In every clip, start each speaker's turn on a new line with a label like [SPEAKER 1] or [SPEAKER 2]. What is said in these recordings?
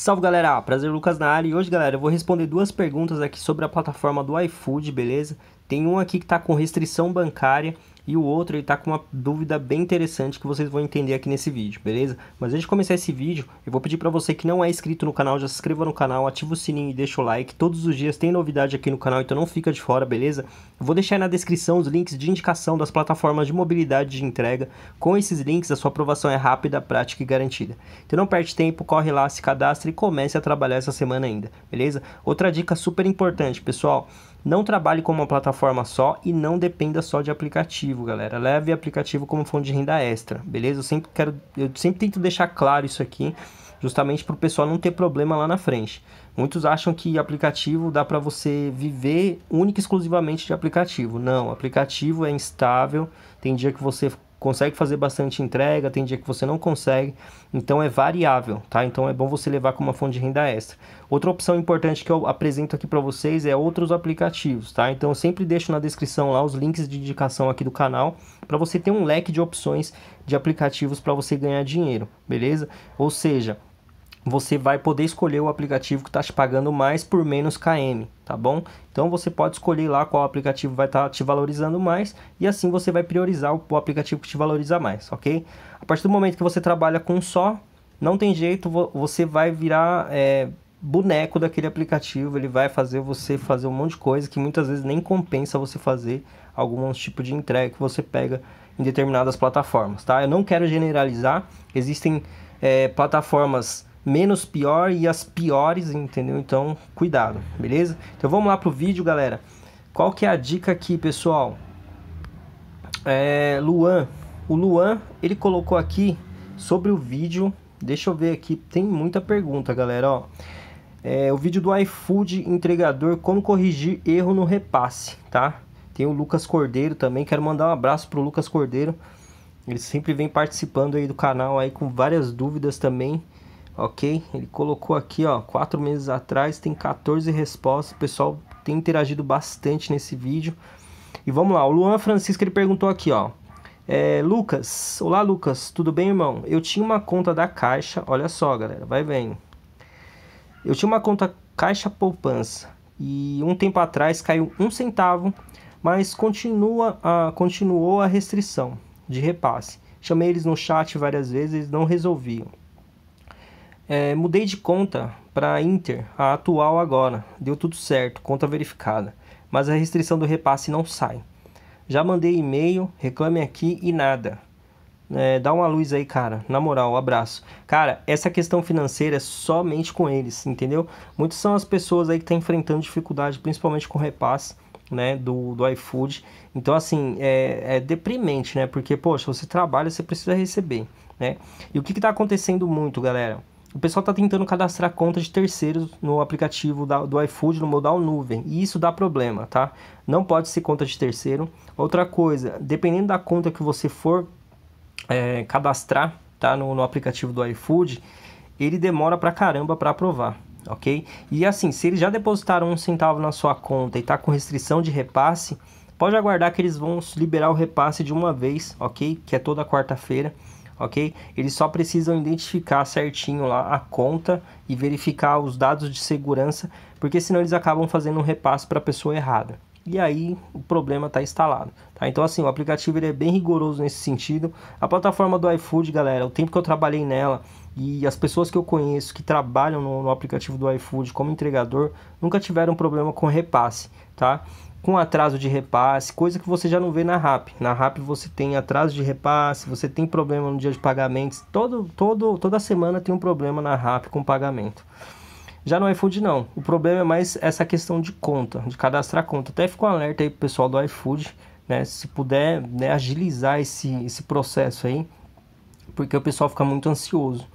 [SPEAKER 1] Salve galera, prazer Lucas na área e hoje galera eu vou responder duas perguntas aqui sobre a plataforma do iFood, beleza? Tem um aqui que está com restrição bancária e o outro ele está com uma dúvida bem interessante que vocês vão entender aqui nesse vídeo, beleza? Mas antes de começar esse vídeo, eu vou pedir para você que não é inscrito no canal, já se inscreva no canal, ativa o sininho e deixa o like. Todos os dias tem novidade aqui no canal, então não fica de fora, beleza? Eu vou deixar aí na descrição os links de indicação das plataformas de mobilidade de entrega. Com esses links, a sua aprovação é rápida, prática e garantida. Então não perde tempo, corre lá, se cadastre e comece a trabalhar essa semana ainda, beleza? Outra dica super importante, pessoal, não trabalhe com uma plataforma só e não dependa só de aplicativo aplicativo, galera. Leve aplicativo como fonte de renda extra, beleza? Eu sempre quero, eu sempre tento deixar claro isso aqui, justamente para o pessoal não ter problema lá na frente. Muitos acham que aplicativo dá para você viver única e exclusivamente de aplicativo. Não, aplicativo é instável. Tem dia que você consegue fazer bastante entrega, tem dia que você não consegue, então é variável, tá? Então é bom você levar como uma fonte de renda extra. Outra opção importante que eu apresento aqui para vocês é outros aplicativos, tá? Então eu sempre deixo na descrição lá os links de indicação aqui do canal para você ter um leque de opções de aplicativos para você ganhar dinheiro, beleza? Ou seja, você vai poder escolher o aplicativo que está te pagando mais por menos KM, tá bom? Então você pode escolher lá qual aplicativo vai estar tá te valorizando mais e assim você vai priorizar o, aplicativo que te valoriza mais, ok? A partir do momento que você trabalha com só, não tem jeito, você vai virar é, boneco daquele aplicativo, ele vai fazer você fazer um monte de coisa que muitas vezes nem compensa você fazer algum tipo de entrega que você pega em determinadas plataformas, tá? Eu não quero generalizar, existem é, plataformas menos pior e as piores, entendeu? Então, cuidado, beleza? Então vamos lá pro vídeo, galera. Qual que é a dica aqui, pessoal? É, Luan, o Luan, ele colocou aqui sobre o vídeo. Deixa eu ver aqui, tem muita pergunta, galera, ó. É, o vídeo do iFood entregador como corrigir erro no repasse, tá? Tem o Lucas Cordeiro também, quero mandar um abraço pro Lucas Cordeiro. Ele sempre vem participando aí do canal aí com várias dúvidas também ok? Ele colocou aqui, ó, quatro meses atrás, tem 14 respostas, o pessoal tem interagido bastante nesse vídeo. E vamos lá, o Luan Francisco ele perguntou aqui, ó, é, Lucas, olá Lucas, tudo bem irmão? Eu tinha uma conta da Caixa, olha só galera, vai vendo. Eu tinha uma conta Caixa Poupança e um tempo atrás caiu um centavo, mas continua a, continuou a restrição de repasse. Chamei eles no chat várias vezes, não resolviam. É, mudei de conta para Inter, a atual agora. Deu tudo certo, conta verificada. Mas a restrição do repasse não sai. Já mandei e-mail, reclame aqui e nada. É, dá uma luz aí, cara. Na moral, um abraço. Cara, essa questão financeira é somente com eles, entendeu? Muitas são as pessoas aí que estão tá enfrentando dificuldade, principalmente com repasse, né? Do, do iFood. Então, assim, é, é deprimente, né? Porque, poxa, você trabalha, você precisa receber, né? E o que está acontecendo muito, galera? o pessoal está tentando cadastrar contas de terceiros no aplicativo da, do iFood no modal nuvem e isso dá problema, tá? Não pode ser conta de terceiro. Outra coisa, dependendo da conta que você for é, cadastrar tá? no, no aplicativo do iFood, ele demora pra caramba para aprovar, ok? E assim, se eles já depositaram um centavo na sua conta e está com restrição de repasse, pode aguardar que eles vão liberar o repasse de uma vez, ok? Que é toda quarta-feira ok? Eles só precisam identificar certinho lá a conta e verificar os dados de segurança, porque senão eles acabam fazendo um repasse para a pessoa errada. E aí o problema está instalado. Tá? Então assim, o aplicativo ele é bem rigoroso nesse sentido. A plataforma do iFood, galera, o tempo que eu trabalhei nela e as pessoas que eu conheço que trabalham no, no aplicativo do iFood como entregador nunca tiveram problema com repasse, tá? com atraso de repasse, coisa que você já não vê na RAP. Na RAP você tem atraso de repasse, você tem problema no dia de pagamentos, todo, todo, toda semana tem um problema na RAP com pagamento. Já no iFood não, o problema é mais essa questão de conta, de cadastrar conta. Até fica um alerta aí pro pessoal do iFood, né, se puder né, agilizar esse, esse processo aí, porque o pessoal fica muito ansioso.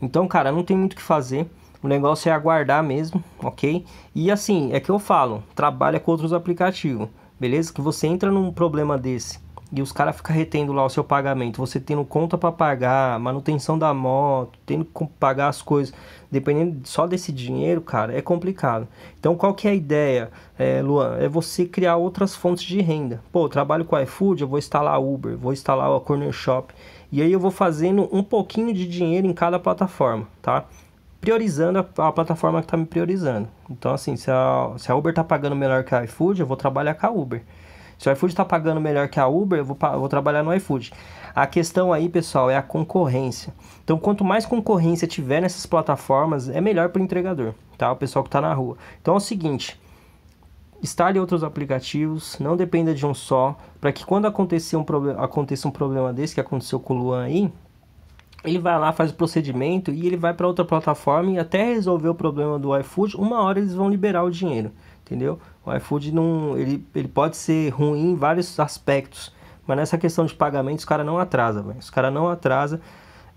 [SPEAKER 1] Então, cara, não tem muito o que fazer. O negócio é aguardar mesmo, ok? E assim, é que eu falo, trabalha com outros aplicativos, beleza? Que você entra num problema desse e os caras ficam retendo lá o seu pagamento, você tendo conta para pagar, manutenção da moto, tendo que pagar as coisas, dependendo só desse dinheiro, cara, é complicado. Então, qual que é a ideia, é, Luan? É você criar outras fontes de renda. Pô, eu trabalho com iFood, eu vou instalar Uber, vou instalar o Corner Shop, e aí eu vou fazendo um pouquinho de dinheiro em cada plataforma, tá? priorizando a, a plataforma que está me priorizando. Então, assim, se a, se a Uber está pagando melhor que a iFood, eu vou trabalhar com a Uber. Se o iFood está pagando melhor que a Uber, eu vou, vou trabalhar no iFood. A questão aí, pessoal, é a concorrência. Então, quanto mais concorrência tiver nessas plataformas, é melhor para o entregador, tá? O pessoal que está na rua. Então, é o seguinte: instale outros aplicativos, não dependa de um só, para que quando acontecer um, aconteça um problema desse que aconteceu com o Luan aí, ele vai lá, faz o procedimento e ele vai para outra plataforma e até resolver o problema do iFood, uma hora eles vão liberar o dinheiro, entendeu? O iFood não, ele, ele pode ser ruim em vários aspectos, mas nessa questão de pagamento os cara não atrasa, véio. os cara não atrasa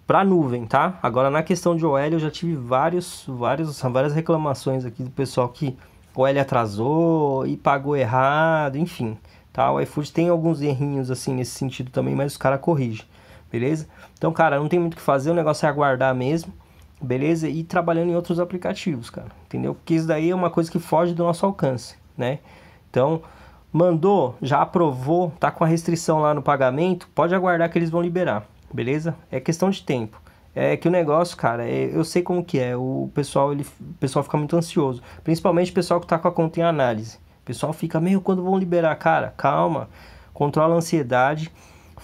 [SPEAKER 1] para nuvem, tá? Agora na questão de OL eu já tive vários, vários, várias reclamações aqui do pessoal que OL atrasou e pagou errado, enfim, tá? O iFood tem alguns errinhos assim nesse sentido também, mas os cara corrigem beleza? Então, cara, não tem muito o que fazer, o negócio é aguardar mesmo, beleza? E trabalhando em outros aplicativos, cara, entendeu? Porque isso daí é uma coisa que foge do nosso alcance, né? Então, mandou, já aprovou, tá com a restrição lá no pagamento, pode aguardar que eles vão liberar, beleza? É questão de tempo. É que o negócio, cara, é, eu sei como que é. O pessoal, ele, o pessoal fica muito ansioso. Principalmente o pessoal que tá com a conta em análise. O pessoal fica, meio quando vão liberar, cara, calma, controla a ansiedade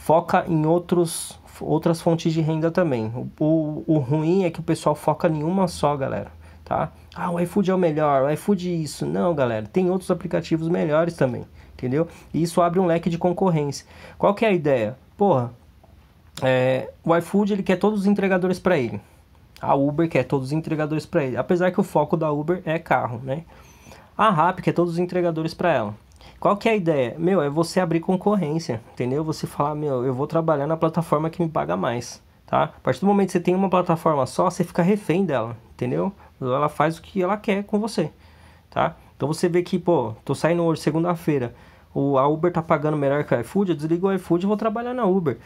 [SPEAKER 1] foca em outros, outras fontes de renda também. O, o, o ruim é que o pessoal foca em uma só, galera, tá? Ah, o iFood é o melhor, o iFood é isso. Não, galera, tem outros aplicativos melhores também, entendeu? E isso abre um leque de concorrência. Qual que é a ideia? Porra, é, o iFood ele quer todos os entregadores para ele. A Uber quer todos os entregadores para ele. Apesar que o foco da Uber é carro, né? A Rappi quer todos os entregadores para ela. Qual que é a ideia? Meu, é você abrir concorrência, entendeu? Você falar, meu, eu vou trabalhar na plataforma que me paga mais, tá? A partir do momento que você tem uma plataforma só, você fica refém dela, entendeu? Ela faz o que ela quer com você, tá? Então você vê que, pô, tô saindo hoje, segunda-feira, a Uber tá pagando melhor que o iFood, eu desligo o iFood e vou trabalhar na Uber.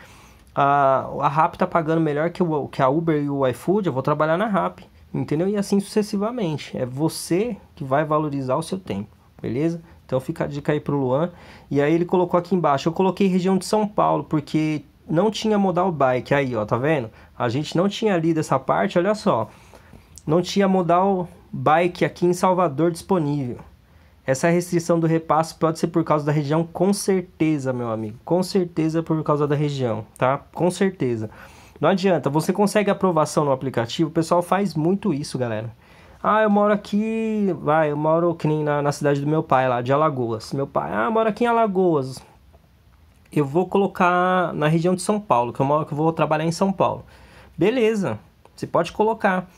[SPEAKER 1] A, a RAP tá pagando melhor que, o, que a Uber e o iFood, eu vou trabalhar na RAP, entendeu? E assim sucessivamente. É você que vai valorizar o seu tempo, beleza? Então fica a dica aí pro Luan. E aí ele colocou aqui embaixo. Eu coloquei região de São Paulo, porque não tinha modal bike. Aí, ó, tá vendo? A gente não tinha lido essa parte, olha só. Não tinha modal bike aqui em Salvador disponível. Essa restrição do repasso pode ser por causa da região, com certeza, meu amigo. Com certeza é por causa da região, tá? Com certeza. Não adianta, você consegue aprovação no aplicativo, o pessoal faz muito isso, galera. Ah, eu moro aqui, vai, eu moro que nem na, na cidade do meu pai lá, de Alagoas. Meu pai, ah, eu moro aqui em Alagoas. Eu vou colocar na região de São Paulo, que eu, moro, que eu vou trabalhar em São Paulo. Beleza, você pode colocar.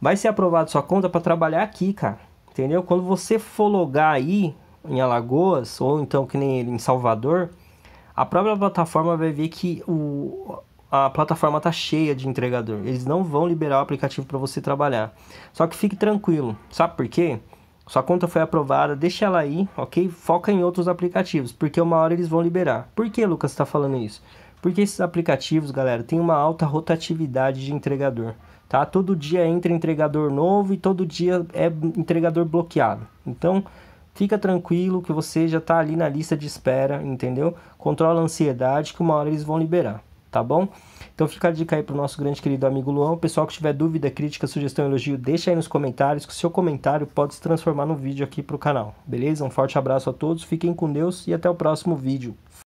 [SPEAKER 1] Vai ser aprovado sua conta para trabalhar aqui, cara. Entendeu? Quando você for logar aí em Alagoas, ou então que nem ele em Salvador, a própria plataforma vai ver que o, a plataforma tá cheia de entregador. Eles não vão liberar o aplicativo para você trabalhar. Só que fique tranquilo, sabe por quê? Sua conta foi aprovada, deixa ela aí, ok? Foca em outros aplicativos, porque uma hora eles vão liberar. Por que Lucas está falando isso? Porque esses aplicativos, galera, tem uma alta rotatividade de entregador, tá? Todo dia entra entregador novo e todo dia é entregador bloqueado. Então, Fica tranquilo que você já está ali na lista de espera, entendeu? Controla a ansiedade que uma hora eles vão liberar tá bom? Então fica a dica aí pro nosso grande querido amigo Luan. O pessoal que tiver dúvida, crítica, sugestão, elogio, deixa aí nos comentários, que o seu comentário pode se transformar num vídeo aqui pro canal, beleza? Um forte abraço a todos, fiquem com Deus e até o próximo vídeo.